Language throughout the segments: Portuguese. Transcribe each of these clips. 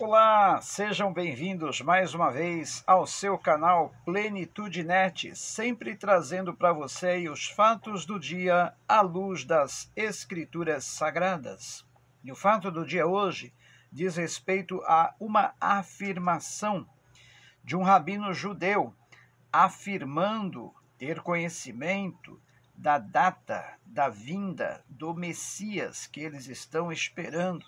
Olá, sejam bem-vindos mais uma vez ao seu canal Plenitude Net, sempre trazendo para você os fatos do dia à luz das Escrituras Sagradas. E o fato do dia hoje diz respeito a uma afirmação de um rabino judeu afirmando ter conhecimento da data da vinda do Messias que eles estão esperando.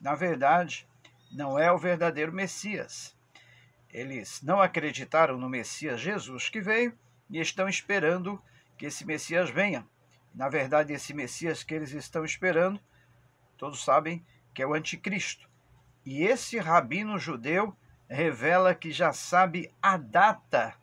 Na verdade, não é o verdadeiro Messias. Eles não acreditaram no Messias Jesus que veio e estão esperando que esse Messias venha. Na verdade, esse Messias que eles estão esperando, todos sabem que é o Anticristo. E esse rabino judeu revela que já sabe a data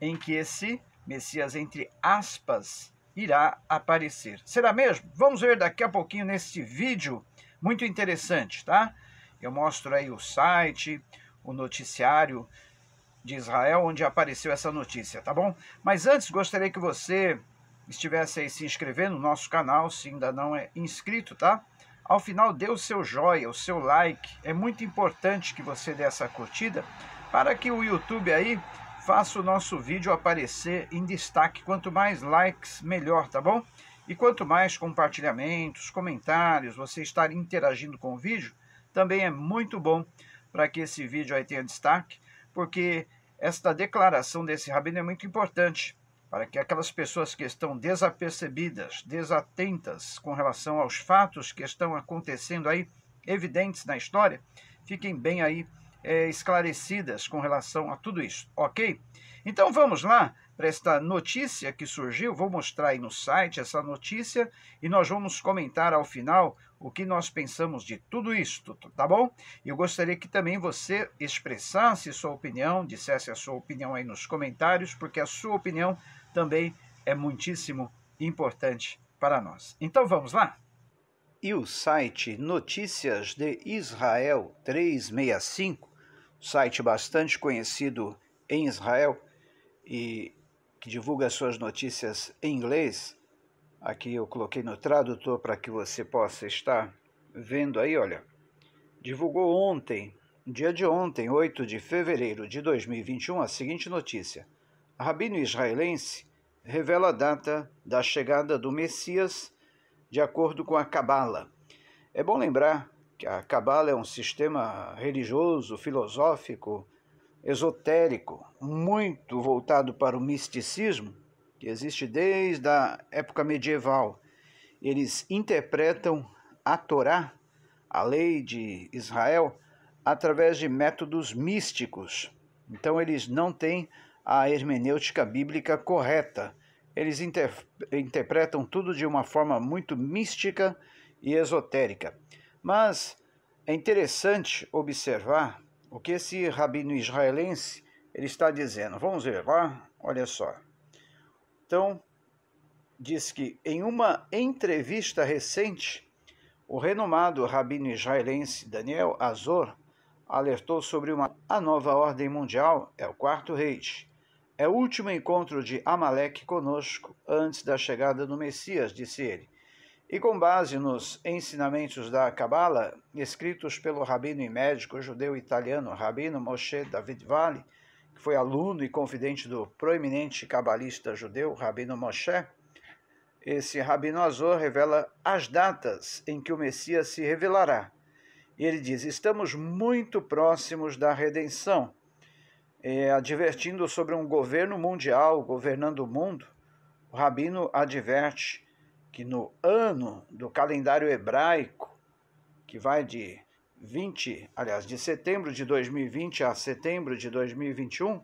em que esse Messias, entre aspas, irá aparecer. Será mesmo? Vamos ver daqui a pouquinho neste vídeo muito interessante, tá? Eu mostro aí o site, o noticiário de Israel, onde apareceu essa notícia, tá bom? Mas antes, gostaria que você estivesse aí se inscrevendo no nosso canal, se ainda não é inscrito, tá? Ao final, dê o seu joia, o seu like. É muito importante que você dê essa curtida para que o YouTube aí faça o nosso vídeo aparecer em destaque. Quanto mais likes, melhor, tá bom? E quanto mais compartilhamentos, comentários, você estar interagindo com o vídeo, também é muito bom para que esse vídeo aí tenha destaque, porque esta declaração desse rabino é muito importante para que aquelas pessoas que estão desapercebidas, desatentas com relação aos fatos que estão acontecendo aí, evidentes na história, fiquem bem aí é, esclarecidas com relação a tudo isso, ok? Então vamos lá para esta notícia que surgiu. Vou mostrar aí no site essa notícia e nós vamos comentar ao final o que nós pensamos de tudo isto, tá bom? Eu gostaria que também você expressasse sua opinião, dissesse a sua opinião aí nos comentários, porque a sua opinião também é muitíssimo importante para nós. Então vamos lá? E o site Notícias de Israel 365 site bastante conhecido em Israel e que divulga suas notícias em inglês. Aqui eu coloquei no tradutor para que você possa estar vendo aí, olha. Divulgou ontem, dia de ontem, 8 de fevereiro de 2021, a seguinte notícia: Rabino israelense revela a data da chegada do Messias de acordo com a Kabbalah. É bom lembrar que a Cabala é um sistema religioso, filosófico, esotérico, muito voltado para o misticismo, que existe desde a época medieval. Eles interpretam a Torá, a lei de Israel, através de métodos místicos. Então, eles não têm a hermenêutica bíblica correta. Eles inter interpretam tudo de uma forma muito mística e esotérica. Mas é interessante observar o que esse rabino israelense ele está dizendo. Vamos ver lá, olha só. Então, diz que em uma entrevista recente, o renomado rabino israelense Daniel Azor alertou sobre uma, a nova ordem mundial, é o quarto rei. É o último encontro de Amaleque conosco antes da chegada do Messias, disse ele. E com base nos ensinamentos da Cabala, escritos pelo rabino e médico judeu italiano Rabino Moshe David Valle, que foi aluno e confidente do proeminente cabalista judeu Rabino Moshe, esse Rabino Azor revela as datas em que o Messias se revelará. E ele diz: Estamos muito próximos da redenção, é, advertindo sobre um governo mundial governando o mundo. O Rabino adverte que no ano do calendário hebraico, que vai de 20, aliás, de setembro de 2020 a setembro de 2021,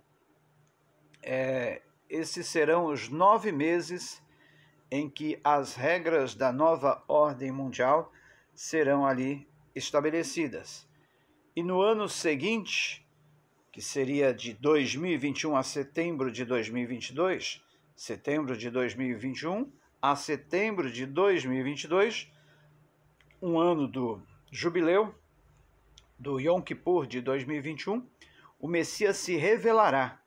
é, esses serão os nove meses em que as regras da nova ordem mundial serão ali estabelecidas. E no ano seguinte, que seria de 2021 a setembro de 2022, setembro de 2021, a setembro de 2022, um ano do jubileu do Yom Kippur de 2021, o Messias se revelará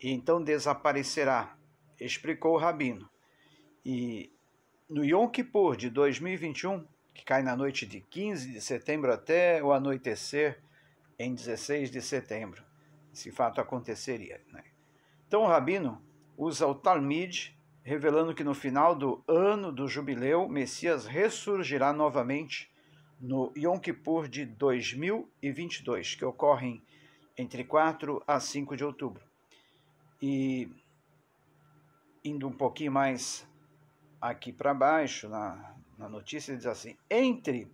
e então desaparecerá, explicou o rabino. E no Yom Kippur de 2021, que cai na noite de 15 de setembro até o anoitecer em 16 de setembro. Esse fato aconteceria. Né? Então o rabino usa o Talmud revelando que no final do ano do jubileu, Messias ressurgirá novamente no Yom Kippur de 2022, que ocorre entre 4 a 5 de outubro. E indo um pouquinho mais aqui para baixo, na, na notícia, diz assim: entre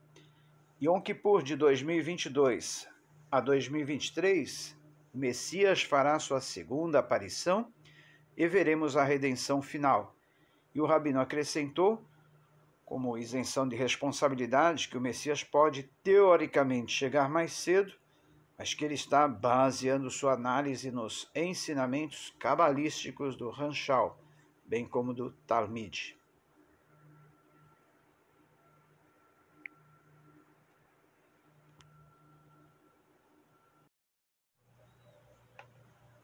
Yom Kippur de 2022 a 2023, Messias fará sua segunda aparição e veremos a redenção final. E o rabino acrescentou, como isenção de responsabilidades, que o Messias pode teoricamente chegar mais cedo, mas que ele está baseando sua análise nos ensinamentos cabalísticos do Ranchal, bem como do Talmud.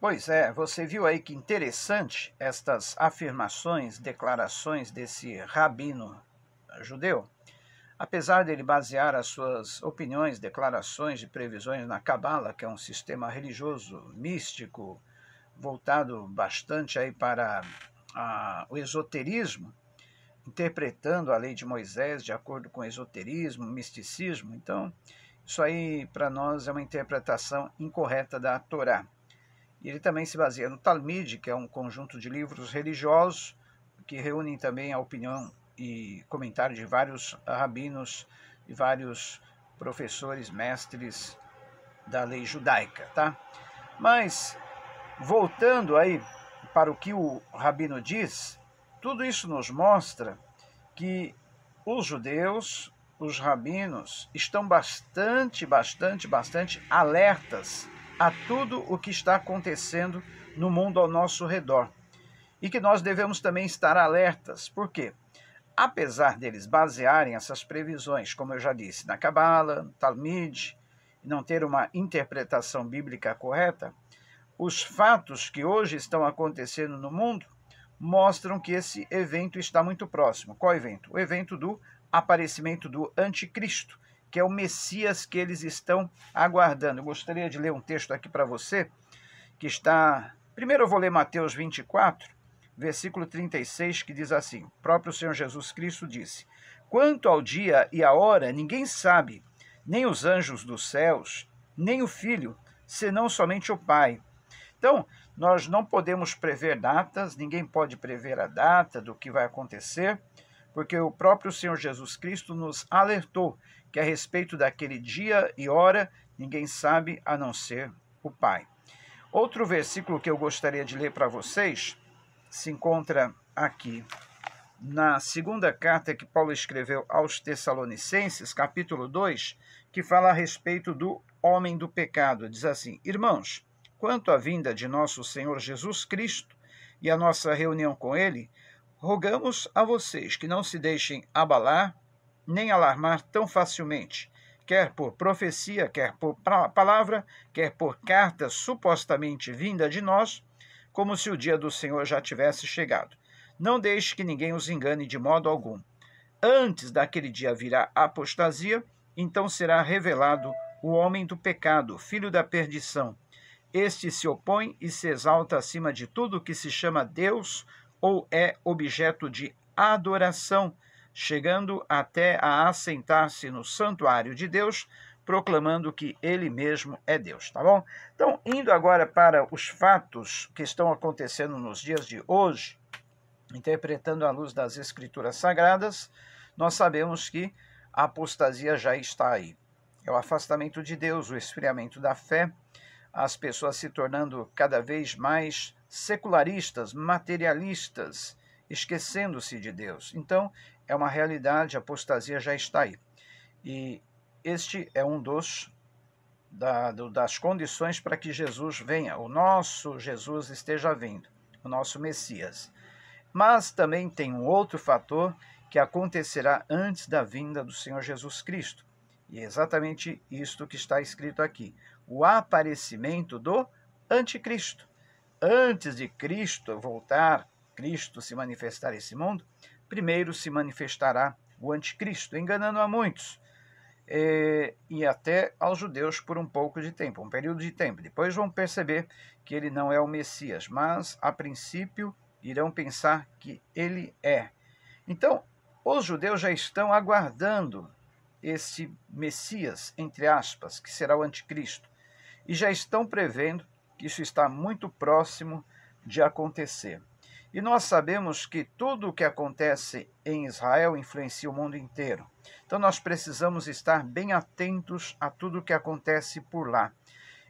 Pois é, você viu aí que interessante estas afirmações, declarações desse rabino judeu. Apesar dele basear as suas opiniões, declarações e previsões na Cabala, que é um sistema religioso místico voltado bastante aí para a, ah, o esoterismo, interpretando a lei de Moisés de acordo com esoterismo, misticismo. Então, isso aí para nós é uma interpretação incorreta da Torá. E ele também se baseia no Talmud, que é um conjunto de livros religiosos que reúnem também a opinião e comentário de vários rabinos e vários professores, mestres da lei judaica, tá? Mas voltando aí para o que o rabino diz, tudo isso nos mostra que os judeus, os rabinos, estão bastante, bastante, bastante alertas a tudo o que está acontecendo no mundo ao nosso redor. E que nós devemos também estar alertas, porque, apesar deles basearem essas previsões, como eu já disse, na Cabala, no Talmud, e não ter uma interpretação bíblica correta, os fatos que hoje estão acontecendo no mundo mostram que esse evento está muito próximo. Qual evento? O evento do aparecimento do anticristo, que é o Messias que eles estão aguardando. Eu gostaria de ler um texto aqui para você, que está. Primeiro eu vou ler Mateus 24, versículo 36, que diz assim: O próprio Senhor Jesus Cristo disse: Quanto ao dia e à hora, ninguém sabe, nem os anjos dos céus, nem o filho, senão somente o Pai. Então, nós não podemos prever datas, ninguém pode prever a data do que vai acontecer, porque o próprio Senhor Jesus Cristo nos alertou que a respeito daquele dia e hora ninguém sabe a não ser o Pai. Outro versículo que eu gostaria de ler para vocês se encontra aqui na segunda carta que Paulo escreveu aos Tessalonicenses, capítulo 2, que fala a respeito do homem do pecado. Diz assim: Irmãos, quanto à vinda de nosso Senhor Jesus Cristo e a nossa reunião com ele, rogamos a vocês que não se deixem abalar nem alarmar tão facilmente, quer por profecia, quer por palavra, quer por carta supostamente vinda de nós, como se o dia do Senhor já tivesse chegado. Não deixe que ninguém os engane de modo algum. Antes daquele dia virá apostasia, então será revelado o homem do pecado, filho da perdição. Este se opõe e se exalta acima de tudo que se chama Deus ou é objeto de adoração chegando até a assentar-se no santuário de Deus, proclamando que ele mesmo é Deus, tá bom? Então, indo agora para os fatos que estão acontecendo nos dias de hoje, interpretando à luz das escrituras sagradas, nós sabemos que a apostasia já está aí. É o afastamento de Deus, o esfriamento da fé, as pessoas se tornando cada vez mais secularistas, materialistas, esquecendo-se de Deus. Então, é uma realidade, a apostasia já está aí. E este é um dos da, do, das condições para que Jesus venha, o nosso Jesus esteja vindo, o nosso Messias. Mas também tem um outro fator que acontecerá antes da vinda do Senhor Jesus Cristo. E é exatamente isto que está escrito aqui: o aparecimento do Anticristo. Antes de Cristo voltar Cristo se manifestar esse mundo, primeiro se manifestará o anticristo, enganando a muitos, é, e até aos judeus por um pouco de tempo, um período de tempo. Depois vão perceber que ele não é o Messias, mas a princípio irão pensar que ele é. Então, os judeus já estão aguardando esse Messias, entre aspas, que será o anticristo, e já estão prevendo que isso está muito próximo de acontecer. E nós sabemos que tudo o que acontece em Israel influencia o mundo inteiro. Então nós precisamos estar bem atentos a tudo o que acontece por lá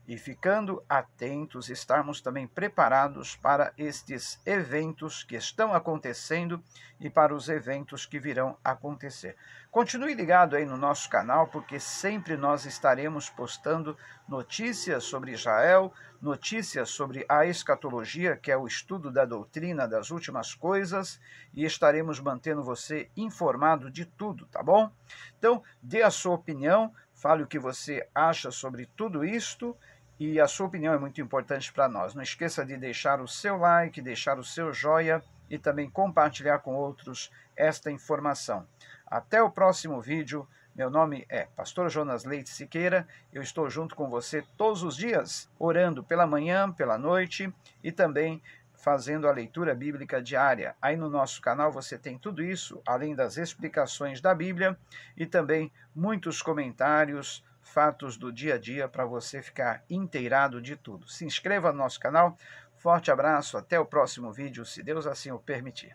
e ficando atentos, estarmos também preparados para estes eventos que estão acontecendo e para os eventos que virão acontecer. Continue ligado aí no nosso canal, porque sempre nós estaremos postando notícias sobre Israel, notícias sobre a escatologia, que é o estudo da doutrina das últimas coisas, e estaremos mantendo você informado de tudo, tá bom? Então, dê a sua opinião Fale o que você acha sobre tudo isto e a sua opinião é muito importante para nós. Não esqueça de deixar o seu like, deixar o seu joia e também compartilhar com outros esta informação. Até o próximo vídeo. Meu nome é Pastor Jonas Leite Siqueira. Eu estou junto com você todos os dias, orando pela manhã, pela noite e também fazendo a leitura bíblica diária. Aí no nosso canal você tem tudo isso, além das explicações da Bíblia e também muitos comentários, fatos do dia a dia para você ficar inteirado de tudo. Se inscreva no nosso canal. Forte abraço, até o próximo vídeo, se Deus assim o permitir.